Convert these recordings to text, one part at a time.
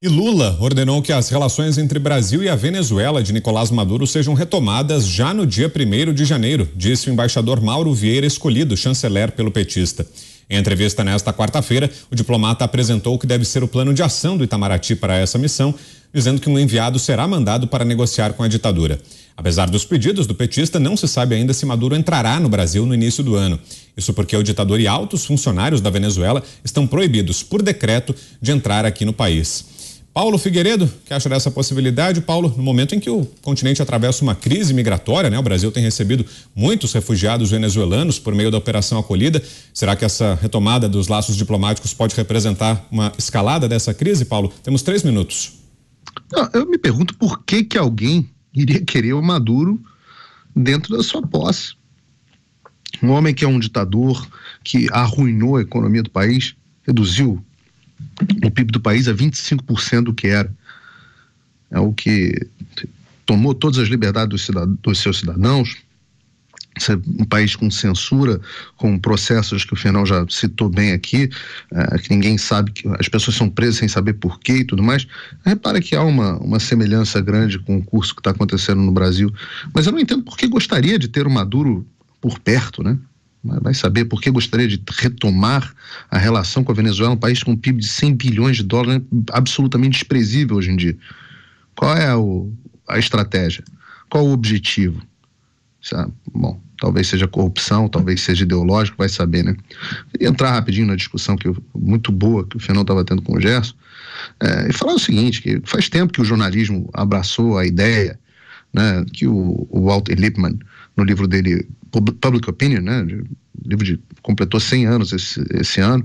E Lula ordenou que as relações entre Brasil e a Venezuela de Nicolás Maduro sejam retomadas já no dia 1 de janeiro, disse o embaixador Mauro Vieira, escolhido chanceler pelo petista. Em entrevista nesta quarta-feira, o diplomata apresentou o que deve ser o plano de ação do Itamaraty para essa missão, dizendo que um enviado será mandado para negociar com a ditadura. Apesar dos pedidos do petista, não se sabe ainda se Maduro entrará no Brasil no início do ano. Isso porque o ditador e altos funcionários da Venezuela estão proibidos, por decreto, de entrar aqui no país. Paulo Figueiredo, que acha dessa possibilidade? Paulo, no momento em que o continente atravessa uma crise migratória, né? O Brasil tem recebido muitos refugiados venezuelanos por meio da operação acolhida. Será que essa retomada dos laços diplomáticos pode representar uma escalada dessa crise, Paulo? Temos três minutos. Ah, eu me pergunto por que que alguém iria querer o Maduro dentro da sua posse. Um homem que é um ditador, que arruinou a economia do país, reduziu o PIB do país a é 25% do que era. É o que tomou todas as liberdades dos, dos seus cidadãos. É um país com censura, com processos que o Fernão já citou bem aqui, é, que ninguém sabe, que as pessoas são presas sem saber porquê e tudo mais. Repara que há uma, uma semelhança grande com o curso que está acontecendo no Brasil, mas eu não entendo por que gostaria de ter o Maduro por perto, né? vai saber por que gostaria de retomar a relação com a Venezuela, um país com um PIB de 100 bilhões de dólares, absolutamente desprezível hoje em dia. Qual é o, a estratégia? Qual o objetivo? É, bom, talvez seja corrupção, talvez seja ideológico, vai saber, né? Queria entrar rapidinho na discussão que eu, muito boa que o Fernando estava tendo com o Gerson, é, e falar o seguinte, que faz tempo que o jornalismo abraçou a ideia né, que o, o Walter Lippmann no livro dele Public Opinion, né, livro de completou 100 anos esse, esse ano,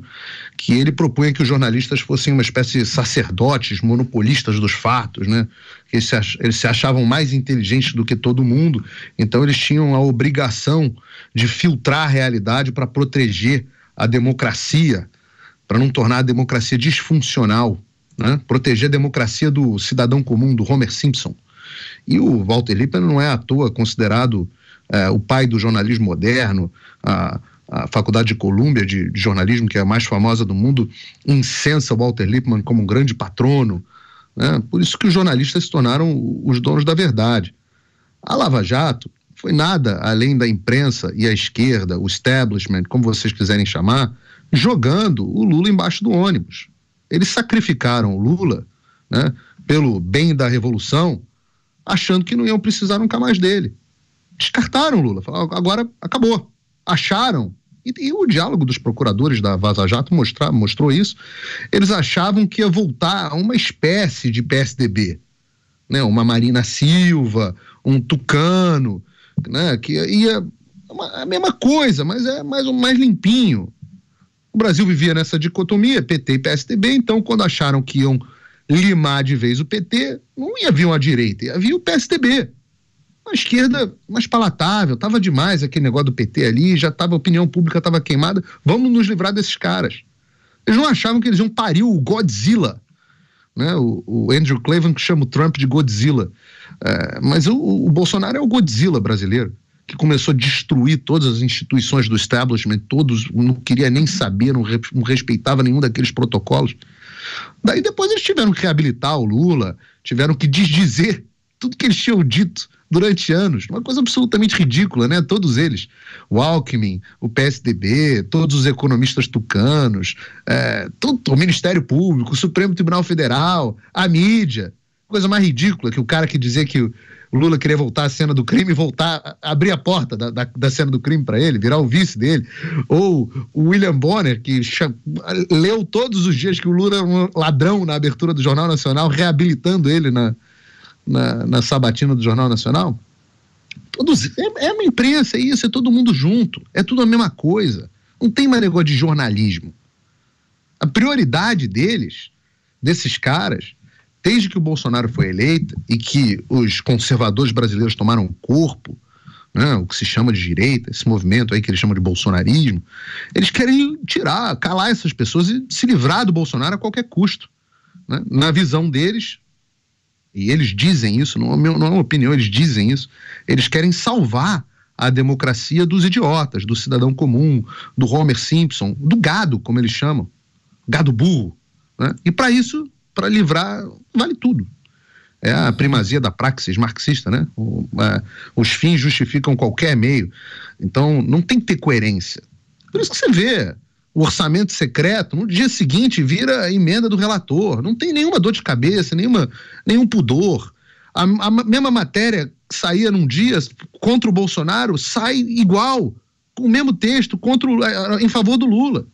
que ele propunha que os jornalistas fossem uma espécie de sacerdotes, monopolistas dos fatos, né? Eles se, ach, eles se achavam mais inteligentes do que todo mundo, então eles tinham a obrigação de filtrar a realidade para proteger a democracia, para não tornar a democracia disfuncional, né? Proteger a democracia do cidadão comum, do Homer Simpson. E o Walter Lippmann não é à toa considerado é, o pai do jornalismo moderno, a, a Faculdade de Colômbia de, de, Jornalismo, que é a mais famosa do mundo, incensa Walter Lippmann como um grande patrono. Né? Por isso que os jornalistas se tornaram os donos da verdade. A Lava Jato foi nada além da imprensa e a esquerda, o establishment, como vocês quiserem chamar, jogando o Lula embaixo do ônibus. Eles sacrificaram o Lula né, pelo bem da revolução, achando que não iam precisar nunca mais dele descartaram Lula, falaram, agora acabou. Acharam, e, e, o diálogo dos procuradores da Vaza Jato mostrar, mostrou isso, eles achavam que ia voltar a uma espécie de PSDB, né? uma Marina Silva, um Tucano, né? que ia uma, a mesma coisa, mas é mais, mais limpinho. O Brasil vivia nessa dicotomia, PT e PSDB, então quando acharam que iam limar de vez o PT, não ia vir uma direita, ia vir o PSDB uma esquerda mais palatável, tava demais aquele negócio do PT ali, já tava, a opinião pública tava queimada, vamos nos livrar desses caras. Eles não achavam que eles iam parir o Godzilla, né? o, o Andrew Clavin que chama o Trump de Godzilla. É, mas o, o Bolsonaro é o Godzilla brasileiro que começou a destruir todas as instituições do establishment, todos não queria nem saber, não, respeitava nenhum daqueles protocolos. Daí depois eles tiveram que reabilitar o Lula, tiveram que desdizer tudo que eles tinham dito durante anos. Uma coisa absolutamente ridícula, né? Todos eles. O Alckmin, o PSDB, todos os economistas tucanos, é, todo, o Ministério Público, o Supremo Tribunal Federal, a mídia. Coisa mais ridícula que o cara que dizia que o Lula queria voltar à cena do crime, voltar, abrir a porta da, da, da cena do crime para ele, virar o vice dele. Ou o William Bonner, que leu todos os dias que o Lula era é um ladrão na abertura do Jornal Nacional, reabilitando ele na, na, na sabatina do Jornal Nacional? Todos, é, é uma imprensa, é isso, é todo mundo junto, é tudo a mesma coisa. Não tem mais negócio de jornalismo. A prioridade deles, desses caras, desde que o Bolsonaro foi eleito e que os conservadores brasileiros tomaram corpo, né, o que se chama de direita, esse movimento aí que eles chamam de bolsonarismo, eles querem tirar, calar essas pessoas e se livrar do Bolsonaro a qualquer custo. Né? Na visão deles, e eles dizem isso, é não, é uma opinião, eles dizem isso, eles querem salvar a democracia dos idiotas, do cidadão comum, do Homer Simpson, do gado, como eles chamam, gado burro. Né? E para isso, para livrar, vale tudo. É a primazia da praxis marxista, né? O, a, é, os fins justificam qualquer meio. Então, não tem que ter coerência. Por isso que você vê o orçamento secreto, no dia seguinte vira a emenda do relator. Não tem nenhuma dor de cabeça, nenhuma, nenhum pudor. A, a mesma matéria que saía num dia contra o Bolsonaro sai igual, com o mesmo texto contra o, em favor do Lula.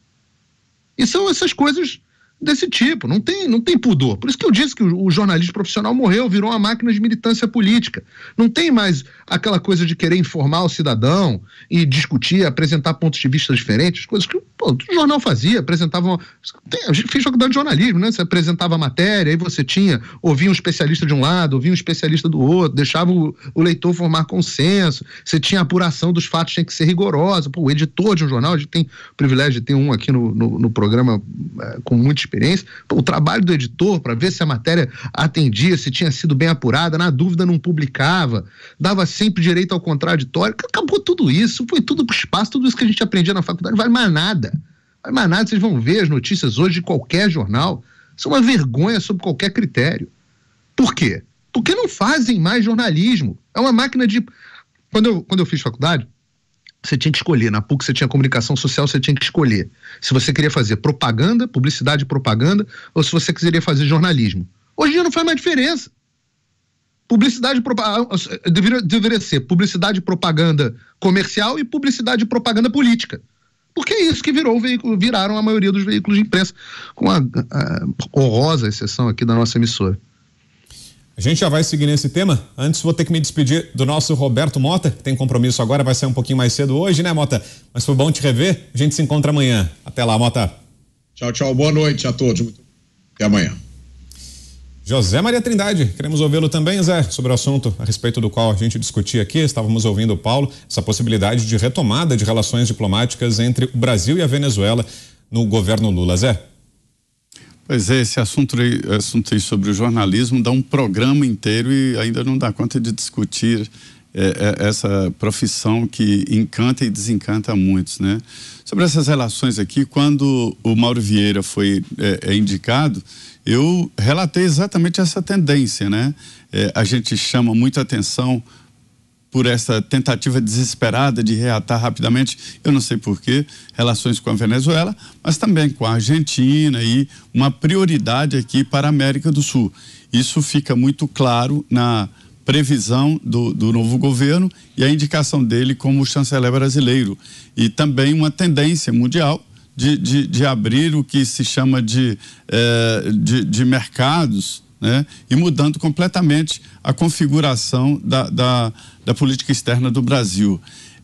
E são essas coisas desse tipo. Não tem, não tem pudor. Por isso que eu disse que o, jornalista profissional morreu, virou uma máquina de militância política. Não tem mais aquela coisa de querer informar o cidadão e discutir, apresentar pontos de vista diferentes, coisas que pô, o jornal fazia, apresentava. tem, a gente fez faculdade de jornalismo, né? Você apresentava a matéria, aí você tinha, ouvia um especialista de um lado, ouvia um especialista do outro, deixava o, o leitor formar consenso, você tinha a apuração dos fatos, tinha que ser rigorosa. Pô, o editor de um jornal, a gente tem o privilégio de ter um aqui no, no, no programa é, com muitos experiência, o trabalho do editor para ver se a matéria atendia, se tinha sido bem apurada, na dúvida não publicava, dava sempre direito ao contraditório. Acabou tudo isso, foi tudo pro espaço, tudo isso que a gente aprendia na faculdade, não vale mais nada. Não vale mais nada, vocês vão ver as notícias hoje de qualquer jornal. Isso é uma vergonha sob qualquer critério. Por quê? Porque não fazem mais jornalismo. É uma máquina de. Quando eu, quando eu fiz faculdade, você tinha que escolher. Na PUC você tinha comunicação social, você tinha que escolher. Se você queria fazer propaganda, publicidade e propaganda, ou se você queria fazer jornalismo. Hoje em dia não faz mais diferença. Publicidade ah, deveria, deveria ser publicidade e propaganda comercial e publicidade e propaganda política. Porque é isso que virou veículo, viraram a maioria dos veículos de imprensa, com a, a exceção aqui da nossa emissora. A gente já vai seguir nesse tema. Antes vou ter que me despedir do nosso Roberto Mota, que tem compromisso agora, vai ser um pouquinho mais cedo hoje, né, Mota? Mas foi bom te rever. A gente se encontra amanhã. Até lá, Mota. Tchau, tchau. Boa noite a todos. Até amanhã. José Maria Trindade, queremos ouvi-lo também, Zé, sobre o assunto a respeito do qual a gente discutia aqui. Estávamos ouvindo o Paulo, essa possibilidade de retomada de relações diplomáticas entre o Brasil e a Venezuela no governo Lula. Zé, Pois é, esse assunto aí, assunto aí sobre o jornalismo dá um programa inteiro e ainda não dá conta de discutir é, é, essa profissão que encanta e desencanta muitos, né? Sobre essas relações aqui, quando o Mauro Vieira foi é, é indicado, eu relatei exatamente essa tendência, né? É, a gente chama muita atenção por essa tentativa desesperada de reatar rapidamente, eu não sei porquê, relações com a Venezuela, mas também com a Argentina e uma prioridade aqui para a América do Sul. Isso fica muito claro na previsão do, do novo governo e a indicação dele como chanceler brasileiro. E também uma tendência mundial de, de, de abrir o que se chama de, eh, de, de mercados né? e mudando completamente a configuração da, da, da política externa do Brasil.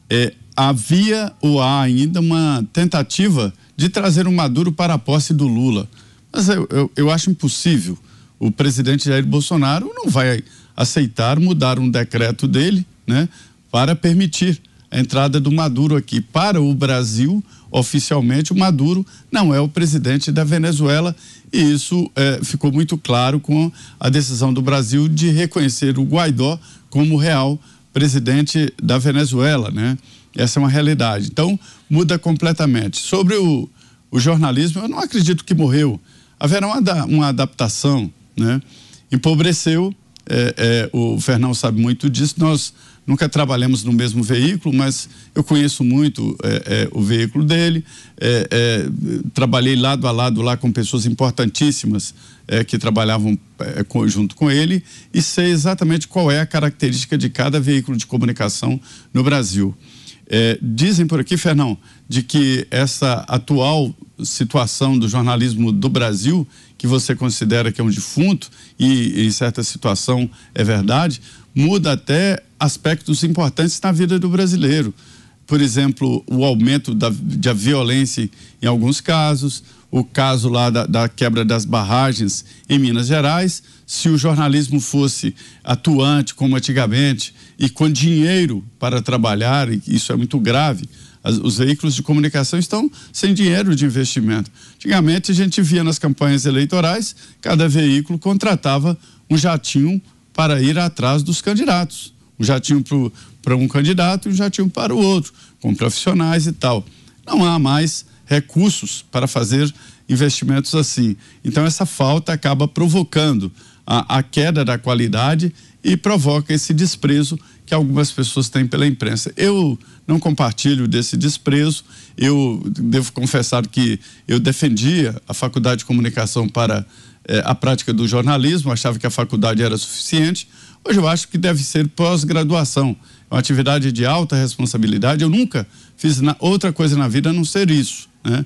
É, havia ou há ainda uma tentativa de trazer o Maduro para a posse do Lula. Mas eu, eu, eu acho impossível. O presidente Jair Bolsonaro não vai aceitar mudar um decreto dele né, para permitir a entrada do Maduro aqui. Para o Brasil, oficialmente, o Maduro não é o presidente da Venezuela e isso é, ficou muito claro com a decisão do Brasil de reconhecer o Guaidó como real presidente da Venezuela, né? Essa é uma realidade. Então, muda completamente. Sobre o, o jornalismo, eu não acredito que morreu. Haverá uma, uma adaptação, né? Empobreceu, é, é, o Fernão sabe muito disso, nós nunca trabalhamos no mesmo veículo, mas eu conheço muito é, é, o veículo dele. É, é trabalhei lado a lado lá com pessoas importantíssimas é, que trabalhavam é, junto com ele e sei exatamente qual é a característica de cada veículo de comunicação no Brasil. dizem por aqui, Fernão, de que essa atual situação do jornalismo do Brasil que você considera que é um defunto, e em certa situação é verdade, muda até aspectos importantes na vida do brasileiro. Por exemplo, o aumento da, da violência em alguns casos, o caso lá da, da quebra das barragens em Minas Gerais se o jornalismo fosse atuante como antigamente e com dinheiro para trabalhar, e isso é muito grave, as, os veículos de comunicação estão sem dinheiro de investimento. Antigamente a gente via nas campanhas eleitorais, cada veículo contratava um jatinho para ir atrás dos candidatos. Um jatinho para um candidato e um jatinho para o outro, com profissionais e tal. Não há mais recursos para fazer investimentos assim. Então essa falta acaba provocando a, a queda da qualidade e provoca esse desprezo que algumas pessoas têm pela imprensa. Eu não compartilho desse desprezo. Eu devo confessar que eu defendia a faculdade de comunicação para eh, a prática do jornalismo, achava que a faculdade era suficiente. Hoje eu acho que deve ser pós-graduação, é uma atividade de alta responsabilidade. Eu nunca fiz outra coisa na vida a não ser isso. Né?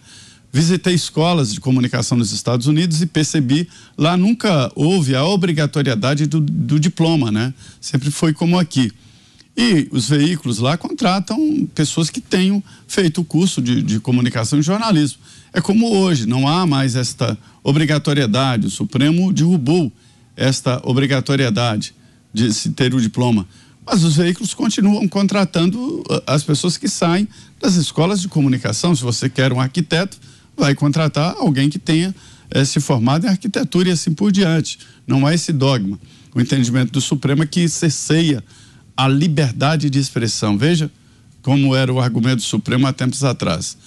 Visitei escolas de comunicação nos Estados Unidos e percebi lá nunca houve a obrigatoriedade do, do diploma, né? Sempre foi como aqui. E os veículos lá contratam pessoas que tenham feito o curso de, de comunicação e jornalismo. É como hoje, não há mais esta obrigatoriedade. O Supremo derrubou esta obrigatoriedade de se ter o diploma. Mas os veículos continuam contratando ah, as pessoas que saem das escolas de comunicação. Se você quer um arquiteto, vai contratar alguém que tenha é, se formado em arquitetura e assim por diante. Não há é esse dogma. O entendimento do Supremo é que cerceia a liberdade de expressão. Veja como era o argumento do Supremo há tempos atrás.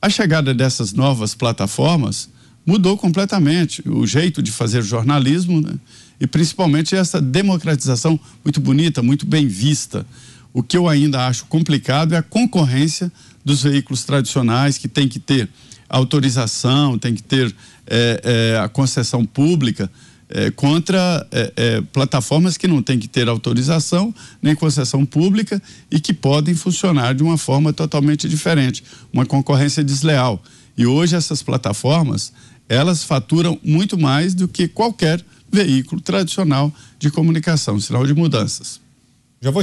A chegada dessas novas plataformas mudou completamente o jeito de fazer jornalismo né? e principalmente essa democratização muito bonita, muito bem vista. O que eu ainda acho complicado é a concorrência dos veículos tradicionais que tem que ter autorização, tem que ter é, é, a concessão pública é, contra é, é, plataformas que não tem que ter autorização nem concessão pública e que podem funcionar de uma forma totalmente diferente, uma concorrência desleal. E hoje essas plataformas elas faturam muito mais do que qualquer veículo tradicional de comunicação, sinal de mudanças. Já vou te